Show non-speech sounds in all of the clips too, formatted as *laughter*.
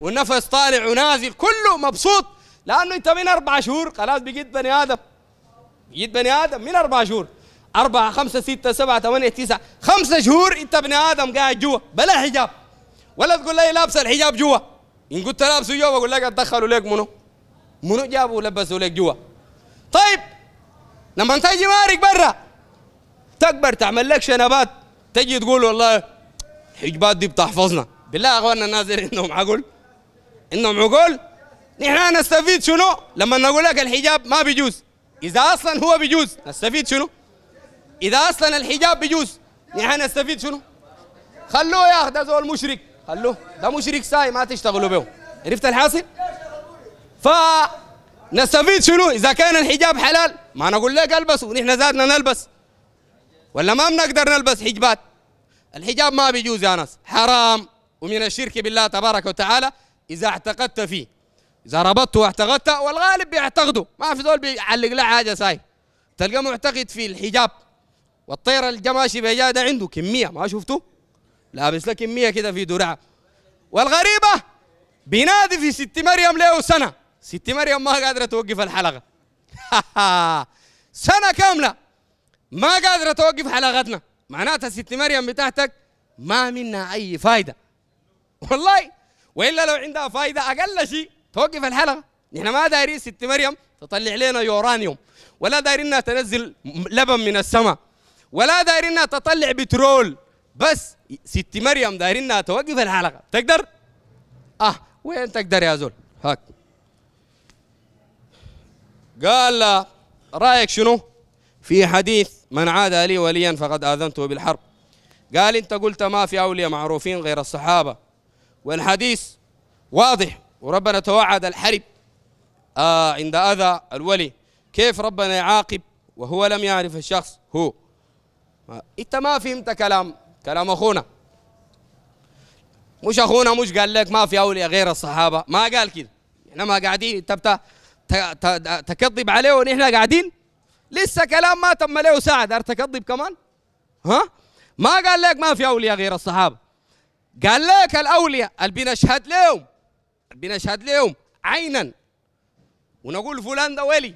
والنفس طالع ونازل كله مبسوط لانه انت من اربع شهور خلاص بقيت بني ادم بقيت بني ادم من اربع شهور أربعة خمسة ستة سبعة ثمانية تسعة خمسة شهور أنت بني آدم قاعد جوا بلا حجاب ولا تقول لي لابس الحجاب جوا إن قلت لابسه جوا بقول لك اتدخلوا لك منو منو جابوا لبسوا لك جوا طيب لما تجي مارق برا تكبر تعمل لك شنبات تجي تقول والله الحجبات دي بتحفظنا بالله يا اخواننا نازل انهم عقل انهم عقول نحن نستفيد شنو لما نقول لك الحجاب ما بيجوز اذا اصلا هو بيجوز نستفيد شنو اذا اصلا الحجاب بيجوز نحن نستفيد شنو خلوه يا اخ ده زول مشرك خلوه ده مشرك ساي ما تشتغلوا به عرفت الحاصل ف نستفيد شنو اذا كان الحجاب حلال ما نقول لك البسه ونحن ذاتنا نلبس ولا ما بنقدر نلبس حجبات الحجاب ما بيجوز يا ناس حرام ومن الشرك بالله تبارك وتعالى إذا اعتقدت فيه إذا ربطته واعتقدت والغالب بيعتقده ما في دول بيعلق له حاجة ساي تلقى معتقد في الحجاب والطير الجماشي بيجاد عنده كمية ما شفته لابس له كمية كده في درعة والغريبة بينادي في ست مريم له سنة ست مريم ما قادرة توقف الحلقة *laughs* سنة كاملة ما قادرة توقف حلقتنا معناتها ست مريم بتاعتك ما منها أي فايدة والله والا لو عندها فائده اقل شيء توقف الحلقه نحن ما دايرين ست مريم تطلع لنا يورانيوم ولا انها تنزل لبن من السماء ولا انها تطلع بترول بس ست مريم انها توقف الحلقه تقدر اه وين تقدر يا زول هاك قال رايك شنو في حديث من عادى لي وليا فقد اذنته بالحرب قال انت قلت ما في اولياء معروفين غير الصحابه والحديث واضح وربنا توعد الحرب آه عند أذى الولي كيف ربنا يعاقب وهو لم يعرف الشخص هو ما انت ما فهمت كلام كلام اخونا مش اخونا مش قال لك ما في اولياء غير الصحابه ما قال كده احنا ما قاعدين انت تكذب عليه ونحن قاعدين لسه كلام ما تم له ساعه دار تكذب كمان ها ما قال لك ما في اولياء غير الصحابه قال لك الاولياء البنا اشهد لهم البنا اشهد لهم عينا ونقول فلان ده ولي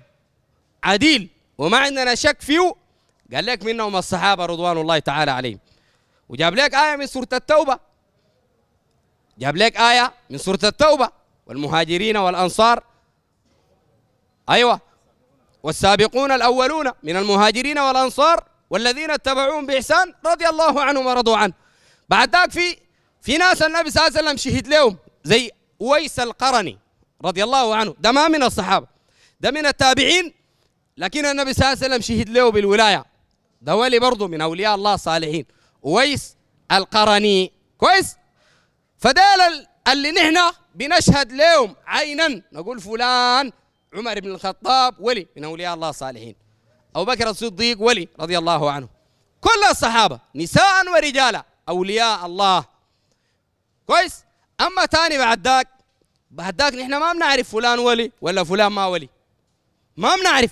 عديل وما عندنا شك فيه قال لك منهم الصحابه رضوان الله تعالى عليهم وجاب لك ايه من سوره التوبه جاب لك ايه من سوره التوبه والمهاجرين والانصار ايوه والسابقون الاولون من المهاجرين والانصار والذين اتبعوهم باحسان رضي الله عنهم ورضوا عنه بعد ذاك في في ناس النبي صلى الله عليه وسلم شهد لهم زي ويس القرني رضي الله عنه ده ما من الصحابة ده من التابعين لكن النبي صلى الله عليه وسلم شهد له بالولاية ده ولي برضه من أولياء الله الصالحين ويس القرني كويس فدال اللي نحن بنشهد لهم عينا نقول فلان عمر بن الخطاب ولي من أولياء الله الصالحين أبو بكر الصديق ولي رضي الله عنه كل الصحابة نساء ورجالا أولياء الله كويس اما ثاني بعد ذاك بعد ذاك نحن ما بنعرف فلان ولي ولا فلان ما ولي ما بنعرف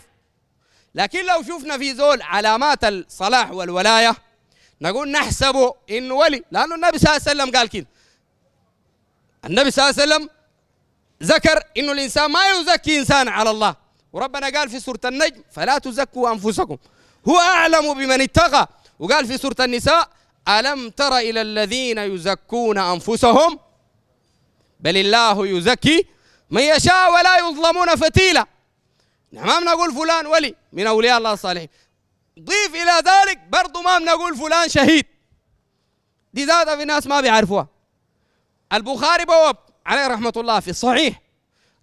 لكن لو شفنا في زول علامات الصلاح والولايه نقول نحسبه انه ولي لانه النبي صلى الله عليه وسلم قال كده النبي صلى الله عليه وسلم ذكر انه الانسان ما يزكي انسان على الله وربنا قال في سوره النجم فلا تزكوا انفسكم هو اعلم بمن اتقى وقال في سوره النساء ألم تر إلى الذين يزكون أنفسهم بل الله يزكي من يشاء ولا يظلمون فتيلا نعم، ما بنقول فلان ولي من أولياء الله الصالحين ضيف إلى ذلك برضو ما بنقول فلان شهيد دي ذاتها في ناس ما بيعرفوها البخاري بواب عليه رحمة الله في الصحيح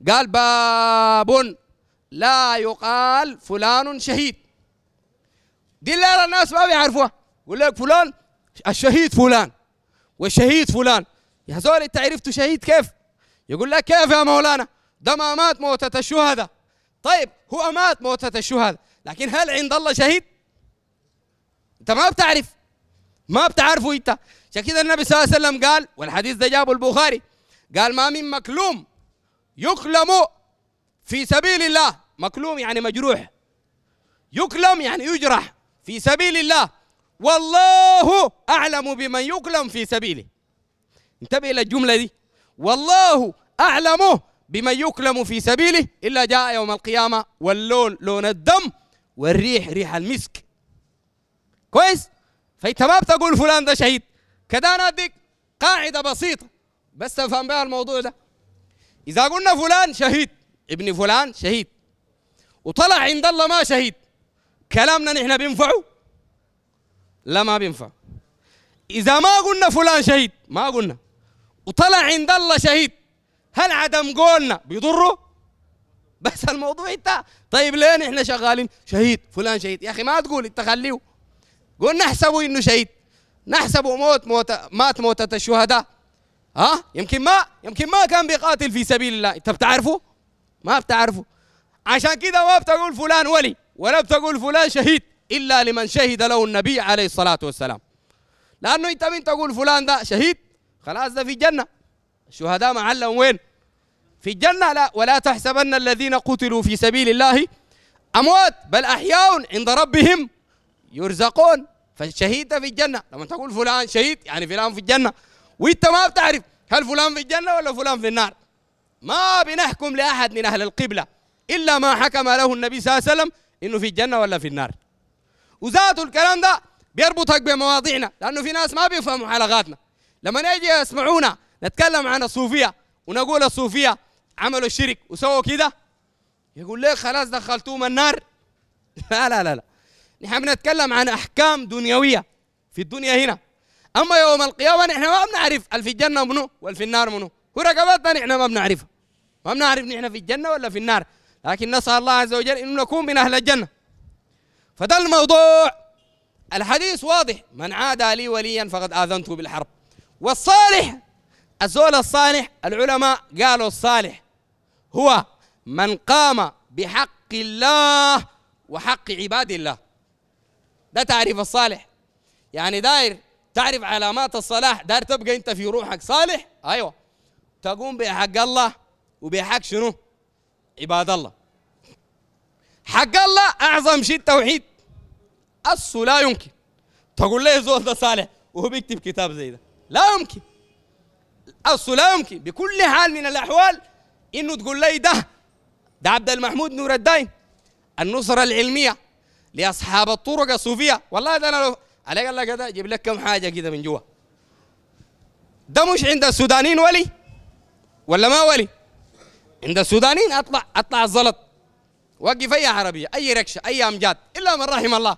قال باب لا يقال فلان شهيد دي اللي الناس ما بيعرفوها يقول لك فلان الشهيد فلان والشهيد فلان يا زول انت عرفت شهيد كيف؟ يقول لك كيف يا مولانا؟ ده ما مات موتة الشهداء طيب هو مات موتة الشهداء لكن هل عند الله شهيد؟ انت ما بتعرف ما بتعرفه انت عشان كده النبي صلى الله عليه وسلم قال والحديث ده جابه البخاري قال ما من مكلوم يكلم في سبيل الله مكلوم يعني مجروح يكلم يعني يجرح في سبيل الله والله أعلم بمن يكلم في سبيله انتبه إلى الجملة دي والله أعلم بمن يكلم في سبيله إلا جاء يوم القيامة واللون لون الدم والريح ريح المسك كويس فانت ما بتقول فلان ده شهيد كده انا اديك قاعده بسيطه بس تفهم بها الموضوع ده اذا قلنا فلان شهيد ابن فلان شهيد وطلع عند الله ما شهيد كلامنا نحن بينفعه لا ما بينفع إذا ما قلنا فلان شهيد ما قلنا وطلع عند الله شهيد هل عدم قولنا بيضره؟ بس الموضوع انتهى طيب ليه احنا شغالين شهيد فلان شهيد يا أخي ما تقول أنت خليه قول نحسبه إنه شهيد نحسبه موت موت مات موتة الشهداء ها يمكن ما يمكن ما كان بيقاتل في سبيل الله أنت بتعرفه؟ ما بتعرفه عشان كده ما بتقول فلان ولي ولا بتقول فلان شهيد إلا لمن شهد له النبي عليه الصلاة والسلام لأنه أنت من تقول فلان ده شهيد خلاص ده في الجنة الشهداء معلم وين في الجنة لا ولا تحسبن الذين قتلوا في سبيل الله أموات بل أحياء عند ربهم يرزقون فالشهيد في الجنة لما تقول فلان شهيد يعني فلان في الجنة وانت ما بتعرف هل فلان في الجنة ولا فلان في النار ما بنحكم لأحد من أهل القبلة إلا ما حكم له النبي صلى الله عليه وسلم إنه في الجنة ولا في النار وذاته الكلام ده بيربطك بمواضيعنا لانه في ناس ما بيفهموا حلقاتنا لما نيجي يسمعونا نتكلم عن الصوفيه ونقول الصوفيه عملوا الشرك وسووا كده يقول ليه خلاص دخلتوهم النار *laughs* لا لا لا لا نحن بنتكلم عن احكام دنيويه في الدنيا هنا اما يوم القيامه نحن ما بنعرف هل في الجنه منو ولا في النار منو ورقباتنا نحن ما بنعرفها ما بنعرف نحن في الجنه ولا في النار لكن نسال الله عز وجل ان نكون من اهل الجنه فده الموضوع الحديث واضح من عادى لي وليا فقد آذنته بالحرب والصالح الزول الصالح العلماء قالوا الصالح هو من قام بحق الله وحق عباد الله ده تعريف الصالح يعني داير تعرف علامات الصلاح داير تبقى انت في روحك صالح ايوه تقوم بحق الله وبحق شنو عباد الله حق الله اعظم شيء التوحيد اصله لا يمكن تقول ليه زول ده صالح وهو بيكتب كتاب زي ده لا يمكن اصله لا يمكن بكل حال من الاحوال انه تقول لي ده ده عبد المحمود نور الدين النصره العلميه لاصحاب الطرق الصوفيه والله ده انا لو علي قال لك كده جيب لك كم حاجه كده من جوا ده مش عند السودانيين ولي ولا ما ولي عند السودانيين اطلع اطلع الزلط وقف اي عربيه اي ركشه اي امجاد الا من رحم الله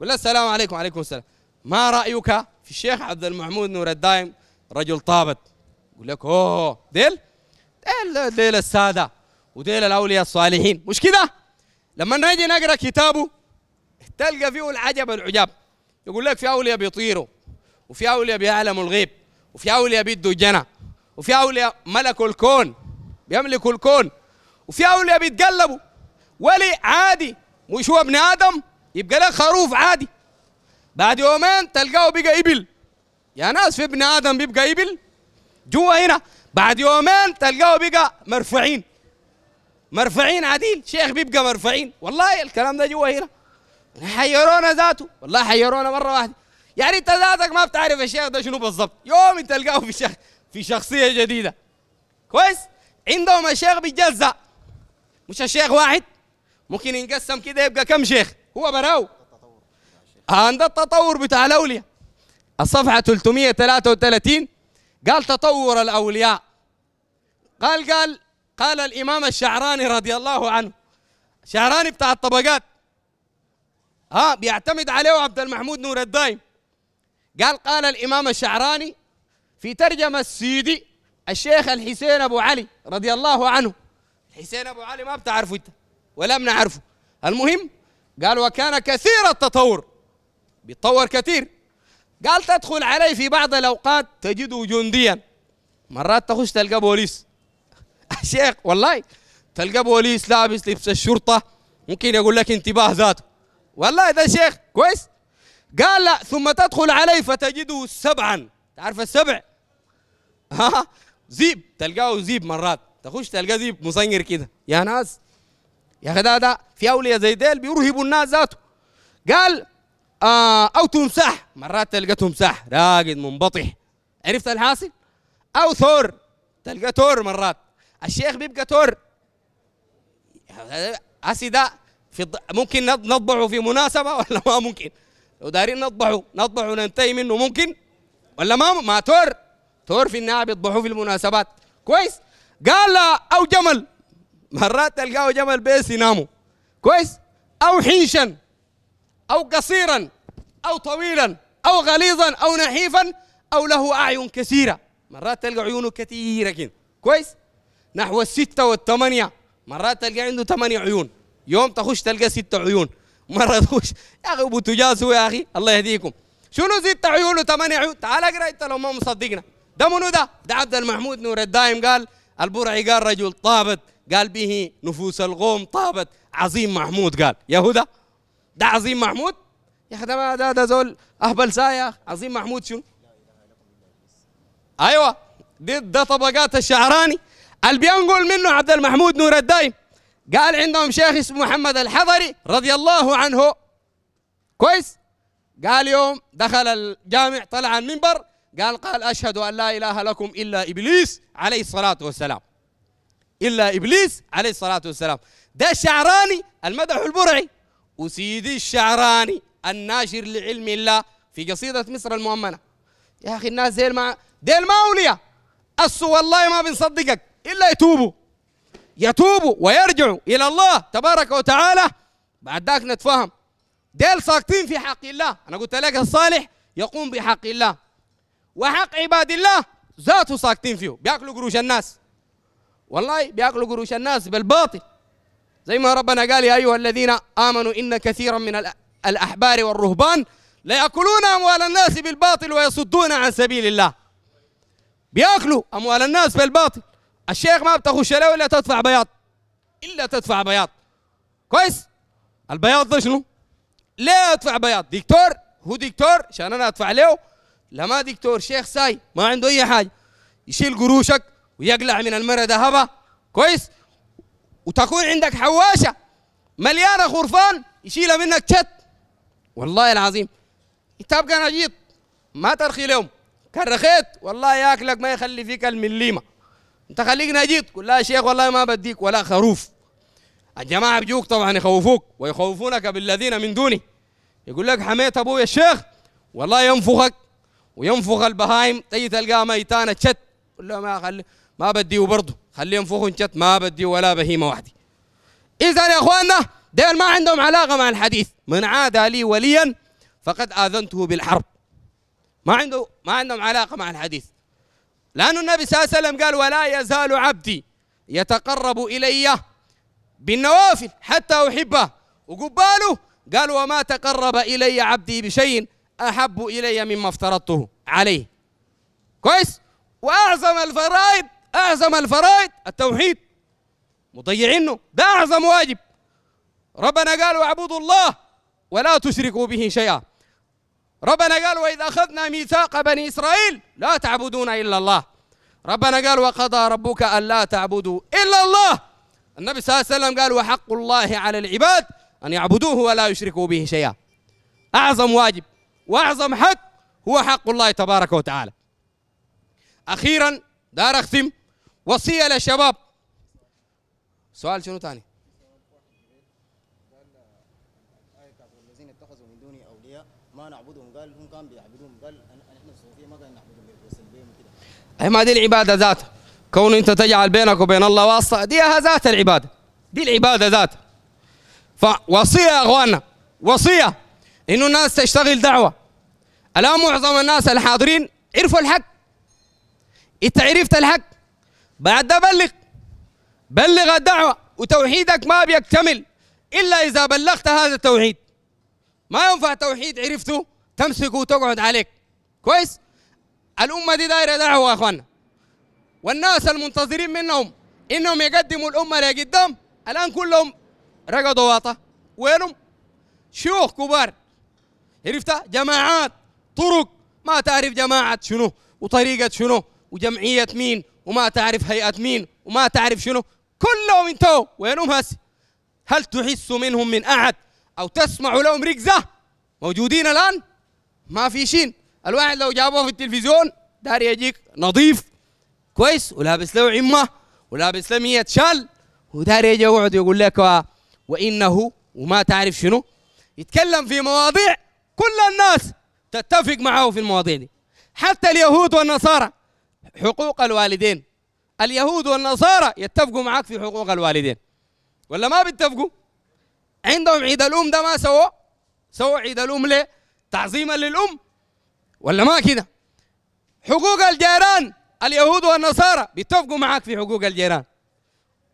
قل له السلام عليكم وعليكم السلام ما رايك في الشيخ عبد المحمود نور الدايم رجل طابت يقول لك اوه ديل ديل ديل الساده وديل الاولياء الصالحين مش كده لما نجي نقرا كتابه تلقى فيه العجب العجاب يقول لك في اولياء بيطيروا وفي اولياء بيعلموا الغيب وفي اولياء بيدوا الجنه وفي اولياء ملكوا الكون بيملكوا الكون وفي اولياء بيتقلبوا ولي عادي مش هو ابن ادم يبقى له خروف عادي بعد يومين تلقاه بقى ابل يا ناس في ابن ادم بيبقى ابل جوا هنا بعد يومين تلقاه بقى مرفعين مرفعين عديل شيخ بيبقى مرفعين والله الكلام ده جوا هنا حيرونا ذاته والله حيرونا مره واحده يعني انت ذاتك ما بتعرف الشيخ ده شنو بالضبط يوم تلقاه في شخ في شخصيه جديده كويس عندهم الشيخ بيتجزا مش الشيخ واحد ممكن ينقسم كده يبقى كم شيخ هو براو عند التطور بتاع الاولياء الصفحه 333 قال تطور الاولياء قال قال قال الامام الشعراني رضي الله عنه شعراني بتاع الطبقات ها بيعتمد عليه عبد المحمود نور الدايم قال قال الامام الشعراني في ترجمه سيدي الشيخ الحسين ابو علي رضي الله عنه الحسين ابو علي ما بتعرفه انت ولا بنعرفه المهم قال وكان كثير التطور بيتطور كثير قال تدخل عليه في بعض الاوقات تجده جنديا مرات تخش تلقى بوليس *laughs* شيخ والله تلقى بوليس لابس لبس الشرطه ممكن يقول لك انتباه ذاته والله ده شيخ كويس قال لا ثم تدخل عليه فتجده سبعا تعرف السبع ها *laughs* زيب تلقاه زيب مرات تخش تلقاه زيب مصنر كده يا ناس يا اخي ده في اولياء زي ديل بيرهبوا الناس ذاته قال آه او تمساح مرات تلقى تمساح راقد منبطح عرفت الحاصل او ثور تلقى ثور مرات الشيخ بيبقى ثور هسي ده في الض... ممكن نطبعه في مناسبه ولا ما ممكن لو دارين نطبعه نطبعه وننتهي منه ممكن ولا ما ما تور تور في النهايه بيطبعوه في المناسبات كويس قال آه، او جمل مرات تلقاه جمل بيس يناموا كويس او حنشا او قصيرا او طويلا او غليظا او نحيفا او له اعين كثيره مرات تلقى عيونه كثيره كده كويس نحو الستة والثمانية مرات تلقى عنده ثمانية عيون يوم تخش تلقى ستة عيون مرة تخش يا أخي بوتجازوا يا أخي الله يهديكم شنو ستة عيون وثمانية عيون تعال اقرأ أنت لو ما مصدقنا ده منو ده ده عبد المحمود نور الدايم قال البرعي قال رجل طابت قال به نفوس القوم طابت عظيم محمود قال هدى ده عظيم محمود يا اخي ده ده ده زول اهبل سايا عظيم محمود شنو ايوه دي ده طبقات الشعراني اللي بينقل منه عبد المحمود نور الدايم قال عندهم شيخ اسمه محمد الحضري رضي الله عنه كويس قال يوم دخل الجامع طلع المنبر قال قال اشهد ان لا اله لكم الا ابليس عليه الصلاه والسلام إلا إبليس عليه الصلاة والسلام ده الشعراني المدح البرعي وسيدي الشعراني الناشر لعلم الله في قصيدة مصر المؤمنة يا أخي الناس ديل ما ديل ما أولياء أسوا والله ما بنصدقك إلا يتوبوا يتوبوا ويرجعوا إلى الله تبارك وتعالى بعد ذاك نتفهم ديل ساكتين في حق الله أنا قلت لك الصالح يقوم بحق الله وحق عباد الله ذاته ساكتين فيه بياكلوا قروش الناس والله بياكلوا قروش الناس بالباطل زي ما ربنا قال يا ايها الذين امنوا ان كثيرا من الاحبار والرهبان ليأكلون أموال الناس بالباطل ويصدون عن سبيل الله بياكلوا أموال الناس بالباطل الشيخ ما بتخش له إلا تدفع بياض إلا تدفع بياض كويس البياض ده شنو ليه أدفع بياض دكتور هو دكتور عشان أنا أدفع له لا ما دكتور شيخ ساي ما عنده أي حاجة يشيل قروشك ويقلع من المرة ذهبة كويس وتكون عندك حواشه مليانه خرفان يشيلها منك شت والله العظيم انت ابقى نجيط ما ترخي لهم كرخيت والله ياكلك ما يخلي فيك المليمه انت خليك نجيط قول لا يا شيخ والله ما بديك ولا خروف الجماعه بيجوك طبعا يخوفوك ويخوفونك بالذين من دوني يقول لك حميت ابويا الشيخ والله ينفخك وينفخ البهايم تجي تلقاها ميتانه شت قول لهم يا خلي ما بديه برضه خليهم فوق شت ما بديه ولا بهيمه واحده اذا يا اخواننا ديل ما عندهم علاقه مع الحديث من عادى لي وليا فقد اذنته بالحرب ما عنده ما عندهم علاقه مع الحديث لأن النبي صلى الله عليه وسلم قال ولا يزال عبدي يتقرب إلي بالنوافل حتى أحبه وقباله قال وما تقرب إلي عبدي بشيء أحب إلي مما افترضته عليه كويس وأعظم الفرائض أعظم الفرائض التوحيد مضيعينه ده أعظم واجب ربنا قال واعبدوا الله ولا تشركوا به شيئا ربنا قال وإذ أخذنا ميثاق بني إسرائيل لا تعبدون إلا الله ربنا قال وقضى ربك ألا تعبدوا إلا الله النبي صلى الله عليه وسلم قال وحق الله على العباد أن يعبدوه ولا يشركوا به شيئا أعظم واجب وأعظم حق هو حق الله تبارك وتعالى أخيرا دار أختم وصيه للشباب سؤال شنو ثاني؟ الذين اتخذوا من دوني اولياء ما نعبدهم قال هم كانوا بيعبدون قال احنا الصوفيه ما كنا نعبدهم بيوصل بهم كده ما دي العباده ذاتها كون انت تجعل بينك وبين الله واسطه دي ذات العباده دي العباده ذاتها فوصيه يا اخواننا وصيه انه الناس تشتغل دعوه الان معظم الناس الحاضرين عرفوا الحق انت عرفت الحق بعد ده بلغ بلغ الدعوة وتوحيدك ما بيكتمل إلا إذا بلغت هذا التوحيد ما ينفع توحيد عرفته تمسكه وتقعد عليك كويس الأمة دي دايرة دعوة يا أخوانا والناس المنتظرين منهم إنهم يقدموا الأمة لقدام الآن كلهم رقدوا واطة وينهم شيوخ كبار عرفتها جماعات طرق ما تعرف جماعة شنو وطريقة شنو وجمعية مين وما تعرف هيئة مين وما تعرف شنو كلهم انتهوا وينهم هس هل تحس منهم من أحد أو تسمع لهم ركزة موجودين الآن ما في شين الواحد لو جابوه في التلفزيون دار يجيك نظيف كويس ولابس له عمة ولابس له مية شال ودار يجي يقعد يقول لك وإنه وما تعرف شنو يتكلم في مواضيع كل الناس تتفق معه في المواضيع دي حتى اليهود والنصارى حقوق الوالدين اليهود والنصارى يتفقوا معك في حقوق الوالدين ولا ما بيتفقوا عندهم عيد الأم ده ما سووا سووا عيد الأم ليه تعظيما للأم ولا ما كده حقوق الجيران اليهود والنصارى بيتفقوا معك في حقوق الجيران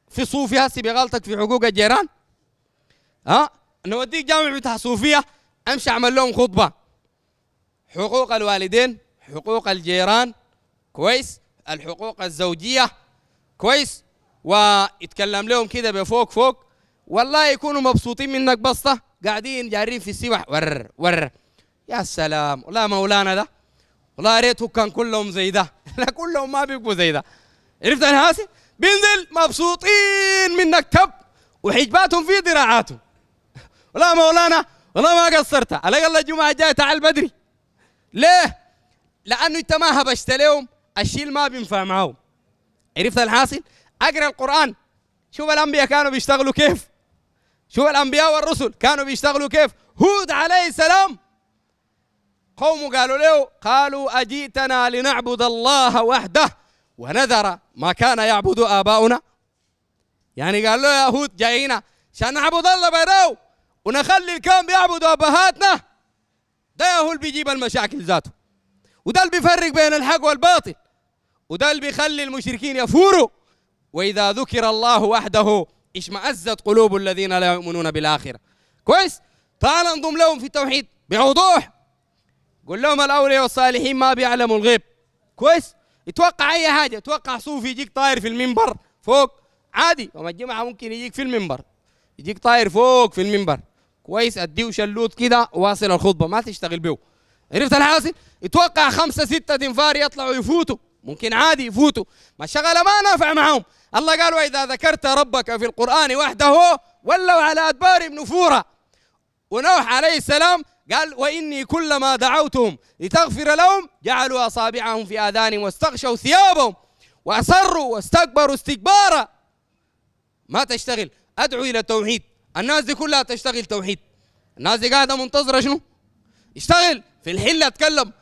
في صوفي هسي بغلطك في حقوق الجيران ها نوديك جامع بتاع صوفيه امشي اعمل لهم خطبه حقوق الوالدين حقوق الجيران كويس الحقوق الزوجيه كويس ويتكلم لهم كده بفوق فوق والله يكونوا مبسوطين منك بسطه قاعدين جارين في السبح ور ور يا سلام والله مولانا ده والله يا ريته كان كلهم زي ده *laughs* لا كلهم ما بيبقوا زي ده عرفت انا هاسي بينزل مبسوطين منك كب وحجباتهم في ذراعاتهم والله مولانا والله ما قصرت على الله الجمعه جاي تعال بدري ليه؟ لانه انت ما هبشت لهم الشيل ما بينفع معه عرفت الحاصل اقرا القران شوف الانبياء كانوا بيشتغلوا كيف شوف الانبياء والرسل كانوا بيشتغلوا كيف هود عليه السلام قومه قالوا له قالوا اجئتنا لنعبد الله وحده ونذر ما كان يعبد اباؤنا يعني قال له يا هود جايينا عشان نعبد الله بيرو ونخلي الكون بيعبدوا ابهاتنا ده هو اللي بيجيب المشاكل ذاته وده اللي بيفرق بين الحق والباطل وده اللي بيخلي المشركين يفوروا وإذا ذكر الله وحده اشمأزت قلوب الذين لا يؤمنون بالآخرة كويس تعال انضم لهم في التوحيد بوضوح قول لهم الأولياء والصالحين ما بيعلموا الغيب كويس يتوقع أي حاجة يتوقع صوفي يجيك طاير في المنبر فوق عادي وما الجمعة ممكن يجيك في المنبر يجيك طاير فوق في المنبر كويس اديه شلوت كده واصل الخطبة ما تشتغل بيه عرفت الحاصل يتوقع خمسة ستة دينفار يطلعوا يفوتوا ممكن عادي يفوتوا ما الشغلة ما نافع معهم الله قال وإذا ذكرت ربك في القرآن وحده ولوا على أدبارهم نفورا ونوح عليه السلام قال وإني كلما دعوتهم لتغفر لهم جعلوا أصابعهم في آذانهم واستغشوا ثيابهم وأصروا واستكبروا استكبارا ما تشتغل أدعو إلى التوحيد الناس دي كلها تشتغل توحيد الناس دي قاعدة منتظرة شنو اشتغل في الحله اتكلم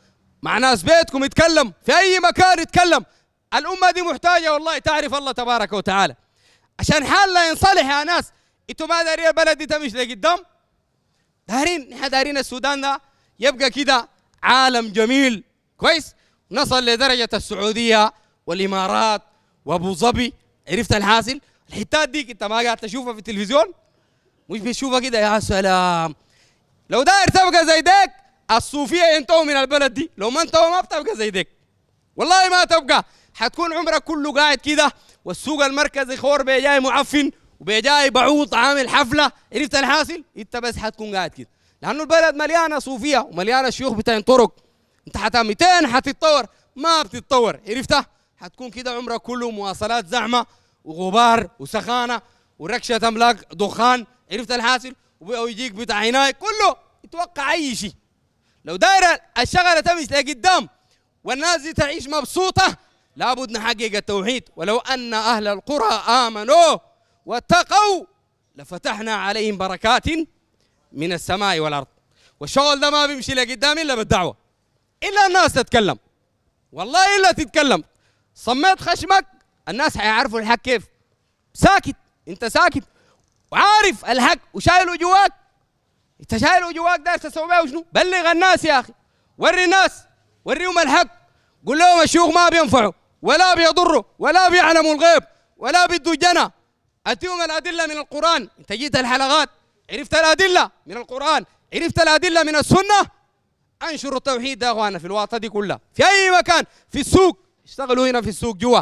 مع ناس بيتكم اتكلم في اي مكان اتكلم الامه دي محتاجه والله تعرف الله تبارك وتعالى عشان حالنا ينصلح يا ناس انتوا ما دارين البلد دي تمشي لقدام دارين احنا دارين السودان ده يبقى كده عالم جميل كويس نصل لدرجه السعوديه والامارات وابو ظبي عرفت الحاصل الحتات دي انت ما قاعد تشوفها في التلفزيون مش بتشوفها كده يا سلام لو داير تبقى زي ديك الصوفيه ينتهوا من البلد دي لو ما انتهوا ما بتبقى زي ديك والله ما تبقى حتكون عمرك كله قاعد كده والسوق المركزي خور بيجاي معفن وبيجاي بعوض عامل حفله عرفت الحاصل انت بس حتكون قاعد كده لانه البلد مليانه صوفيه ومليانه شيوخ بتاعين طرق انت حتى 200 حتتطور ما بتتطور عرفتها حتكون كده عمرك كله مواصلات زحمه وغبار وسخانه وركشه تملاك دخان عرفت الحاصل ويجيك بتاع هناك كله يتوقع اي شيء لو دايرة الشغلة تمشي لقدام والناس دي تعيش مبسوطة لابد نحقق التوحيد ولو أن أهل القرى آمنوا واتقوا لفتحنا عليهم بركات من السماء والأرض والشغل ده ما بيمشي لقدام إلا بالدعوة إلا الناس تتكلم والله إلا تتكلم صميت خشمك الناس حيعرفوا الحق كيف ساكت أنت ساكت وعارف الحق وشايله جواك انت شايل وجواك داير تسوي بيها وشنو؟ بلغ الناس يا اخي وري الناس وريهم الحق قول لهم الشيوخ ما بينفعوا ولا بيضروا ولا بيعلموا الغيب ولا بيدوا جنى اتيهم الادله من القران انت جيت الحلقات عرفت الادله من القران عرفت الادله من السنه انشروا التوحيد يا اخوانا في الواطه دي كلها في اي مكان في السوق اشتغلوا هنا في السوق جوا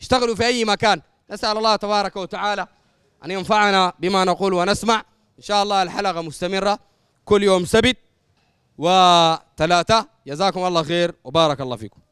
اشتغلوا في اي مكان نسال الله تبارك وتعالى ان ينفعنا بما نقول ونسمع ان شاء الله الحلقه مستمره كل يوم سبت وثلاثه جزاكم الله خير وبارك الله فيكم